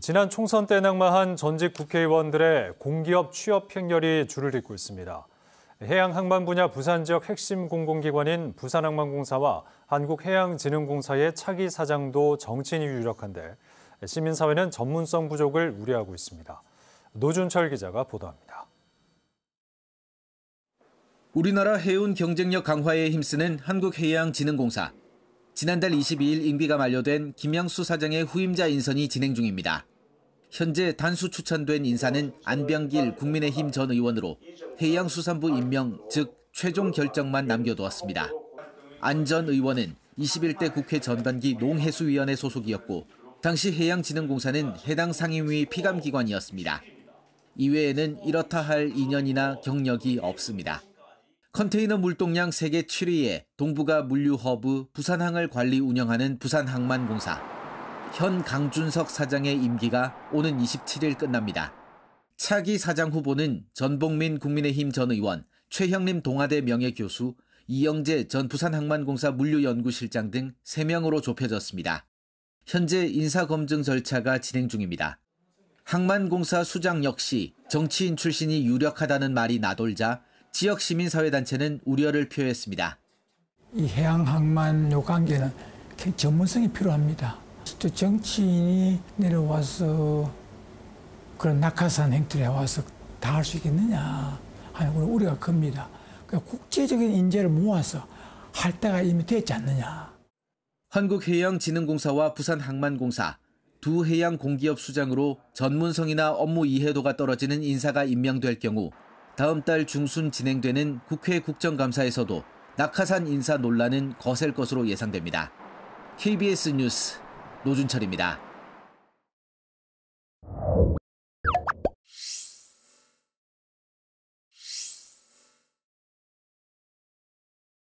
지난 총선 때 낙마한 전직 국회의원들의 공기업 취업 행렬이 줄을 잇고 있습니다. 해양항만 분야 부산 지역 핵심 공공기관인 부산항만공사와 한국해양진흥공사의 차기 사장도 정치인이 유력한데 시민사회는 전문성 부족을 우려하고 있습니다. 노준철 기자가 보도합니다. 우리나라 해운 경쟁력 강화에 힘쓰는 한국해양진흥공사. 지난달 22일 임기가 만료된 김양수 사장의 후임자 인선이 진행 중입니다. 현재 단수 추천된 인사는 안병길 국민의힘 전 의원으로 해양수산부 임명 즉 최종 결정만 남겨두었습니다. 안 전 의원은 21대 국회 전반기 농해수위원회 소속이었고 당시 해양진흥공사는 해당 상임위 피감기관이었습니다. 이외에는 이렇다 할 인연이나 경력이 없습니다. 컨테이너 물동량 세계 7위에 동북아 물류 허브 부산항을 관리 운영하는 부산항만공사. 현 강준석 사장의 임기가 오는 27일 끝납니다. 차기 사장 후보는 전봉민 국민의힘 전 의원, 최형림 동아대 명예교수, 이영재 전 부산항만공사 물류연구실장 등 3명으로 좁혀졌습니다. 현재 인사검증 절차가 진행 중입니다. 항만공사 수장 역시 정치인 출신이 유력하다는 말이 나돌자 지역 시민사회단체는 우려를 표했습니다. 이 해양항만요 관계는 전문성이 필요합니다. 실 정치인이 내려와서 그런 낙하산 행태를 해와서 다 할 수 있겠느냐 하는 그런 우려가 큽니다. 그러니까 국제적인 인재를 모아서 할 때가 이미 됐지 않느냐. 한국해양진흥공사와 부산항만공사, 두 해양 공기업 수장으로 전문성이나 업무 이해도가 떨어지는 인사가 임명될 경우 다음 달 중순 진행되는 국회 국정감사에서도 낙하산 인사 논란은 거셀 것으로 예상됩니다. KBS 뉴스 노준철입니다.